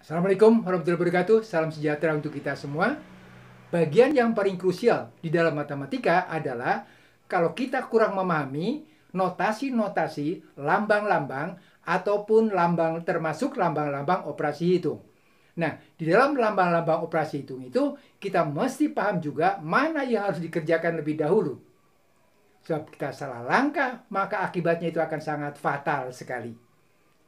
Assalamualaikum warahmatullahi wabarakatuh. Salam sejahtera untuk kita semua. Bagian yang paling krusial di dalam matematika adalah kalau kita kurang memahami notasi-notasi, lambang-lambang, ataupun lambang termasuk lambang-lambang operasi hitung. Nah, di dalam lambang-lambang operasi hitung itu, kita mesti paham juga mana yang harus dikerjakan lebih dahulu. Sebab kita salah langkah, maka akibatnya itu akan sangat fatal sekali.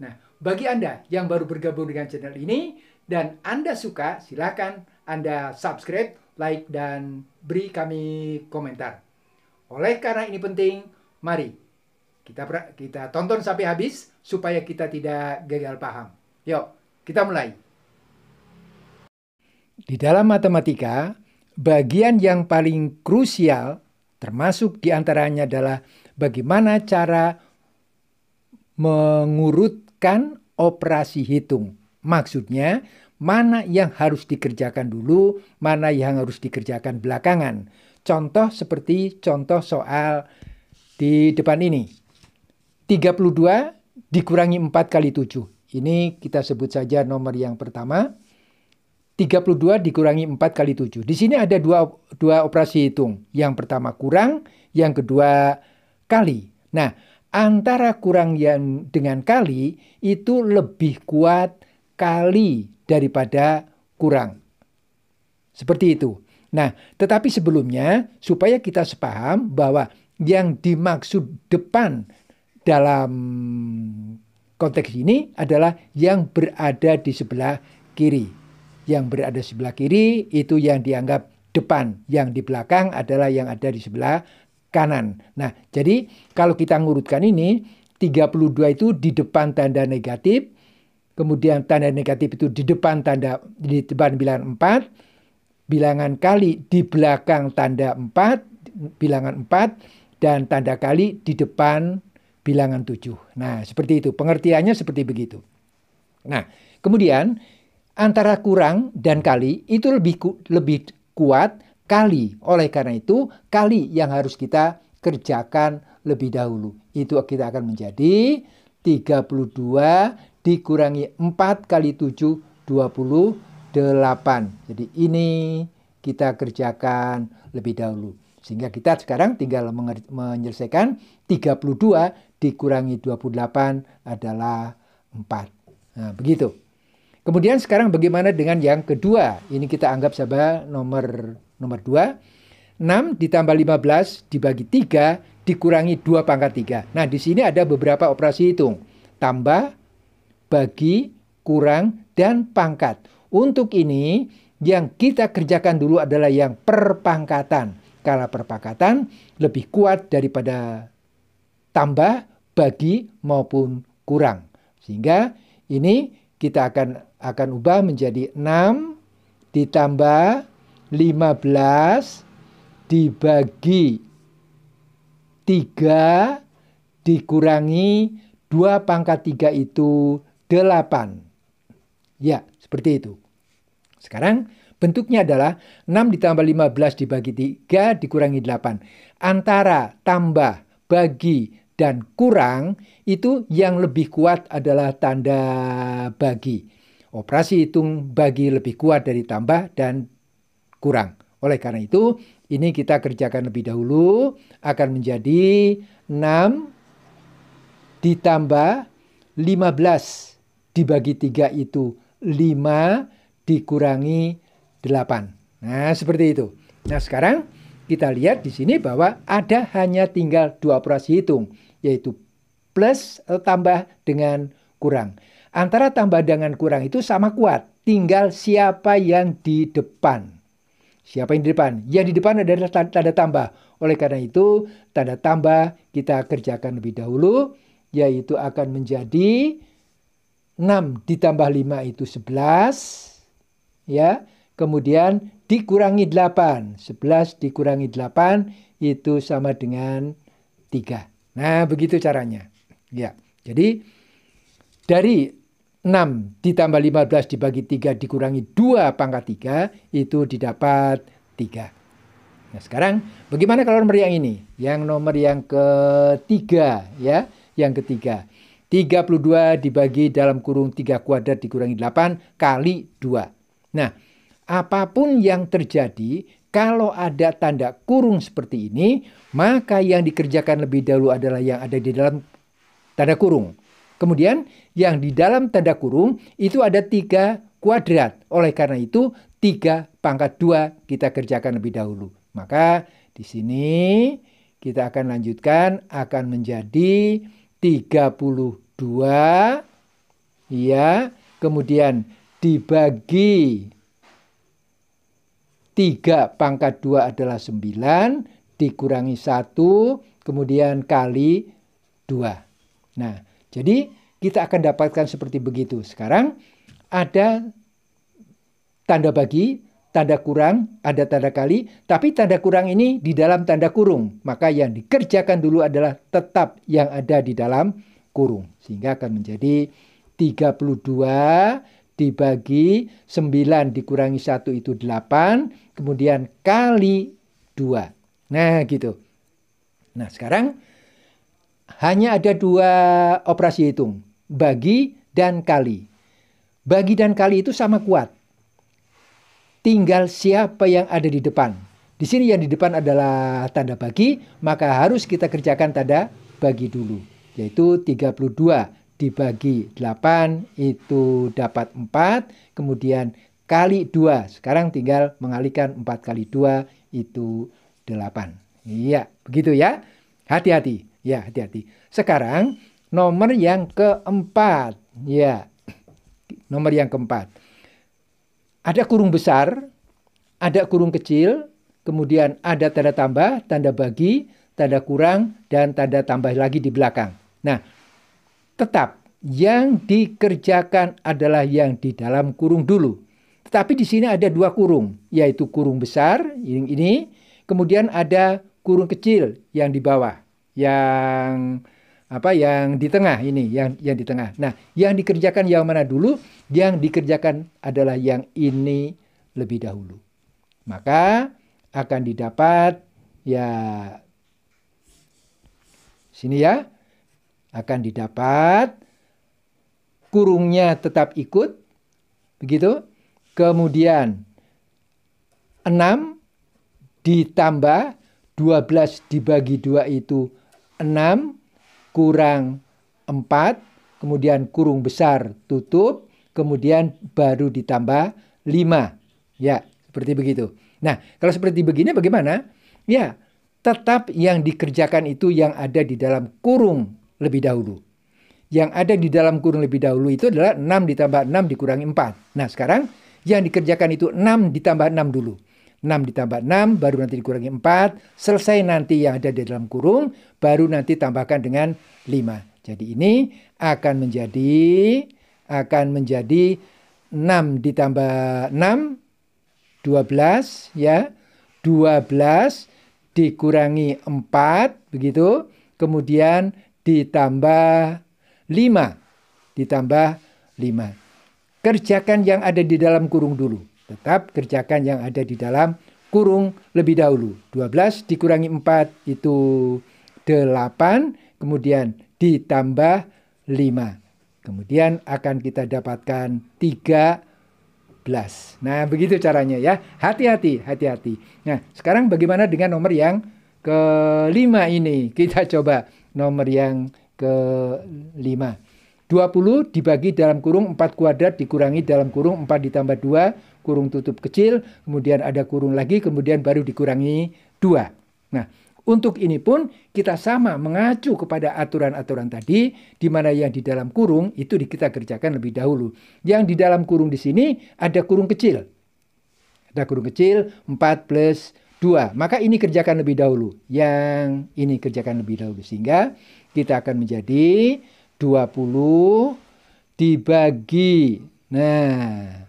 Nah, bagi Anda yang baru bergabung dengan channel ini dan Anda suka, silakan Anda subscribe, like, dan beri kami komentar. Oleh karena ini penting, mari kita kita tonton sampai habis supaya kita tidak gagal paham. Yuk, kita mulai. Di dalam matematika, bagian yang paling krusial termasuk diantaranya adalah bagaimana cara mengurut melakukan operasi hitung. Maksudnya, mana yang harus dikerjakan dulu, mana yang harus dikerjakan belakangan. Contoh seperti contoh soal di depan ini. 32 dikurangi 4 kali 7. Ini kita sebut saja nomor yang pertama. 32 dikurangi 4 kali 7. Di sini ada dua, dua operasi hitung. Yang pertama kurang, yang kedua kali. Nah, antara kurang yang dengan kali itu lebih kuat kali daripada kurang. Seperti itu. Nah, tetapi sebelumnya supaya kita sepaham bahwa yang dimaksud depan dalam konteks ini adalah yang berada di sebelah kiri. Yang berada di sebelah kiri itu yang dianggap depan, yang di belakang adalah yang ada di sebelah kanan. Nah, jadi kalau kita ngurutkan ini, 32 itu di depan tanda negatif, kemudian tanda negatif itu di depan tanda di depan bilangan 4, bilangan kali di belakang tanda 4, bilangan 4 dan tanda kali di depan bilangan 7. Nah, seperti itu. Pengertiannya seperti begitu. Nah, kemudian antara kurang dan kali itu lebih ku, lebih kuat kali. Oleh karena itu, kali yang harus kita kerjakan lebih dahulu. Itu kita akan menjadi 32 dikurangi 4 kali 7, 28. Jadi ini kita kerjakan lebih dahulu. Sehingga kita sekarang tinggal menyelesaikan 32 dikurangi 28 adalah 4. Nah, begitu. Kemudian sekarang bagaimana dengan yang kedua? Ini kita anggap sebagai nomor Nomor 2, 6 ditambah 15 dibagi 3 dikurangi 2 pangkat 3. Nah, di sini ada beberapa operasi hitung. Tambah, bagi, kurang, dan pangkat. Untuk ini, yang kita kerjakan dulu adalah yang perpangkatan. Karena perpangkatan lebih kuat daripada tambah, bagi, maupun kurang. Sehingga ini kita akan akan ubah menjadi 6 ditambah 15 dibagi 3 dikurangi 2 pangkat 3 itu 8. Ya, seperti itu. Sekarang bentuknya adalah 6 ditambah 15 dibagi 3 dikurangi 8. Antara tambah, bagi, dan kurang itu yang lebih kuat adalah tanda bagi. Operasi hitung bagi lebih kuat dari tambah dan kurang. Oleh karena itu, ini kita kerjakan lebih dahulu akan menjadi 6 ditambah 15 dibagi 3 itu 5 dikurangi 8. Nah, seperti itu. Nah, sekarang kita lihat di sini bahwa ada hanya tinggal dua operasi hitung, yaitu plus atau tambah dengan kurang. Antara tambah dengan kurang itu sama kuat, tinggal siapa yang di depan. Siapa yang di depan? Yang di depan adalah tanda tambah. Oleh karena itu, tanda tambah kita kerjakan lebih dahulu, yaitu akan menjadi 6 ditambah 5 itu 11. Ya, kemudian dikurangi 8. 11 dikurangi 8 itu sama dengan 3. Nah, begitu caranya. Ya, jadi dari 6 ditambah 15 dibagi 3 dikurangi 2 pangkat 3 itu didapat 3. Nah sekarang bagaimana kalau nomor yang ini? Yang nomor yang ketiga ya. Yang ketiga. 32 dibagi dalam kurung 3 kuadrat dikurangi 8 kali 2. Nah apapun yang terjadi kalau ada tanda kurung seperti ini maka yang dikerjakan lebih dahulu adalah yang ada di dalam tanda kurung. Kemudian yang di dalam tanda kurung itu ada tiga kuadrat. Oleh karena itu tiga pangkat dua kita kerjakan lebih dahulu. Maka di sini kita akan lanjutkan akan menjadi 32 ya kemudian dibagi 3 pangkat 2 adalah 9 dikurangi 1 kemudian kali 2. Nah, jadi kita akan dapatkan seperti begitu. Sekarang ada tanda bagi, tanda kurang, ada tanda kali, tapi tanda kurang ini di dalam tanda kurung. Maka yang dikerjakan dulu adalah tetap yang ada di dalam kurung. Sehingga akan menjadi 32 dibagi 9 dikurangi 1 itu 8, kemudian kali 2. Nah, gitu. Nah, sekarang hanya ada dua operasi hitung, bagi dan kali. Bagi dan kali itu sama kuat. Tinggal siapa yang ada di depan. Di sini yang di depan adalah tanda bagi, maka harus kita kerjakan tanda bagi dulu, yaitu 32 dibagi 8 itu dapat 4, kemudian kali 2. Sekarang tinggal mengalihkan 4 kali 2 itu 8. Iya, begitu ya. Hati-hati. Ya, hati-hati. Sekarang nomor yang keempat. Ya, nomor yang keempat. Ada kurung besar, ada kurung kecil, kemudian ada tanda tambah, tanda bagi, tanda kurang, dan tanda tambah lagi di belakang. Nah, tetap yang dikerjakan adalah yang di dalam kurung dulu. Tetapi di sini ada dua kurung, yaitu kurung besar, yang ini, kemudian ada kurung kecil yang di bawah yang apa yang di tengah ini yang yang di tengah. Nah, yang dikerjakan yang mana dulu? Yang dikerjakan adalah yang ini lebih dahulu. Maka akan didapat ya sini ya akan didapat kurungnya tetap ikut begitu. Kemudian 6 ditambah 12 dibagi 2 itu 6 kurang 4, kemudian kurung besar tutup, kemudian baru ditambah 5. Ya, seperti begitu. Nah, kalau seperti begini bagaimana? Ya, tetap yang dikerjakan itu yang ada di dalam kurung lebih dahulu. Yang ada di dalam kurung lebih dahulu itu adalah 6 ditambah 6 dikurangi 4. Nah, sekarang yang dikerjakan itu 6 ditambah 6 dulu. 6 ditambah 6, baru nanti dikurangi 4, selesai nanti yang ada di dalam kurung, baru nanti tambahkan dengan 5. Jadi ini akan menjadi akan menjadi 6 ditambah 6, 12 ya. 12 dikurangi 4 begitu, kemudian ditambah 5. Ditambah 5. Kerjakan yang ada di dalam kurung dulu Tetap kerjakan yang ada di dalam kurung lebih dahulu. 12 dikurangi 4 itu 8, kemudian ditambah 5. Kemudian akan kita dapatkan 13. Nah, begitu caranya ya. Hati-hati, hati-hati. Nah, sekarang bagaimana dengan nomor yang kelima ini? Kita coba nomor yang kelima. 20 dibagi dalam kurung 4 kuadrat dikurangi dalam kurung 4 ditambah 2, kurung tutup kecil, kemudian ada kurung lagi, kemudian baru dikurangi 2. Nah, untuk ini pun kita sama mengacu kepada aturan-aturan tadi, di mana yang di dalam kurung itu kita kerjakan lebih dahulu. Yang di dalam kurung di sini ada kurung kecil. Ada kurung kecil 4 plus 2. Maka ini kerjakan lebih dahulu. Yang ini kerjakan lebih dahulu. Sehingga kita akan menjadi 20 dibagi nah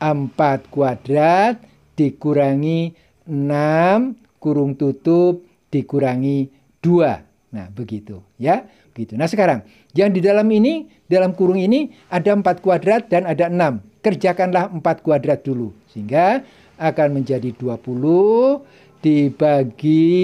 4 kuadrat dikurangi 6 kurung tutup dikurangi 2. Nah, begitu ya. Begitu. Nah, sekarang yang di dalam ini dalam kurung ini ada 4 kuadrat dan ada 6. Kerjakanlah 4 kuadrat dulu sehingga akan menjadi 20 dibagi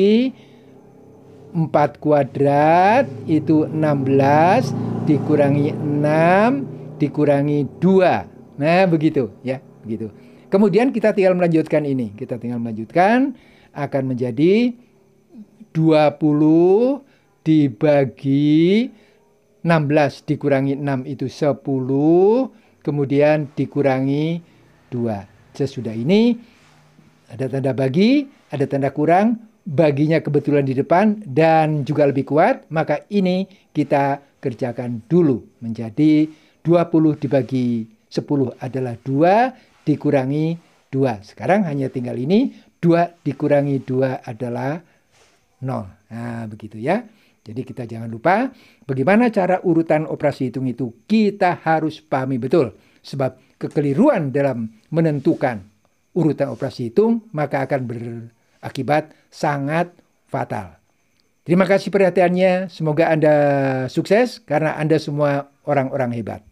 4 kuadrat itu 16 dikurangi 6 dikurangi 2. Nah, begitu ya, begitu. Kemudian kita tinggal melanjutkan ini. Kita tinggal melanjutkan akan menjadi 20 dibagi 16 dikurangi 6 itu 10, kemudian dikurangi 2. Sesudah ini ada tanda bagi, ada tanda kurang, baginya kebetulan di depan dan juga lebih kuat, maka ini kita kerjakan dulu menjadi 20 dibagi 10 adalah 2 dikurangi 2. Sekarang hanya tinggal ini 2 dikurangi 2 adalah 0. Nah, begitu ya. Jadi kita jangan lupa bagaimana cara urutan operasi hitung itu kita harus pahami betul. Sebab kekeliruan dalam menentukan urutan operasi hitung maka akan berakibat sangat fatal. Terima kasih perhatiannya. Semoga Anda sukses karena Anda semua orang-orang hebat.